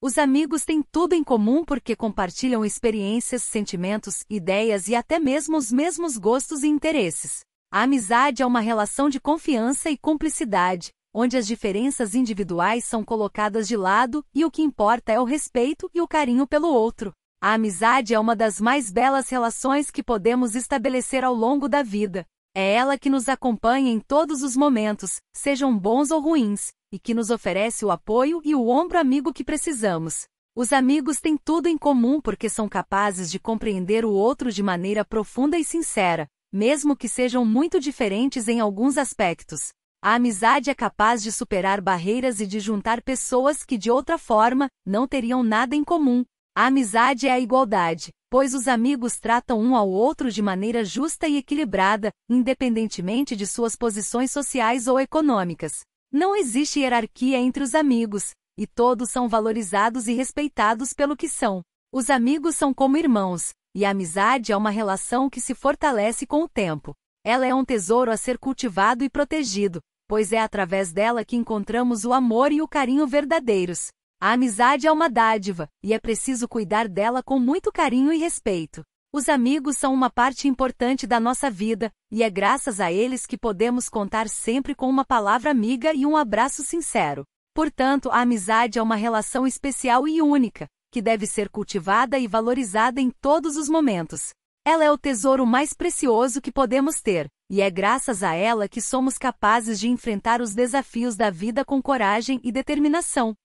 Os amigos têm tudo em comum porque compartilham experiências, sentimentos, ideias e até mesmo os mesmos gostos e interesses. A amizade é uma relação de confiança e cumplicidade, onde as diferenças individuais são colocadas de lado e o que importa é o respeito e o carinho pelo outro. A amizade é uma das mais belas relações que podemos estabelecer ao longo da vida. É ela que nos acompanha em todos os momentos, sejam bons ou ruins, e que nos oferece o apoio e o ombro amigo que precisamos. Os amigos têm tudo em comum porque são capazes de compreender o outro de maneira profunda e sincera, mesmo que sejam muito diferentes em alguns aspectos. A amizade é capaz de superar barreiras e de juntar pessoas que de outra forma não teriam nada em comum, a amizade é a igualdade, pois os amigos tratam um ao outro de maneira justa e equilibrada, independentemente de suas posições sociais ou econômicas. Não existe hierarquia entre os amigos, e todos são valorizados e respeitados pelo que são. Os amigos são como irmãos, e a amizade é uma relação que se fortalece com o tempo. Ela é um tesouro a ser cultivado e protegido, pois é através dela que encontramos o amor e o carinho verdadeiros. A amizade é uma dádiva, e é preciso cuidar dela com muito carinho e respeito. Os amigos são uma parte importante da nossa vida, e é graças a eles que podemos contar sempre com uma palavra amiga e um abraço sincero. Portanto, a amizade é uma relação especial e única, que deve ser cultivada e valorizada em todos os momentos. Ela é o tesouro mais precioso que podemos ter, e é graças a ela que somos capazes de enfrentar os desafios da vida com coragem e determinação.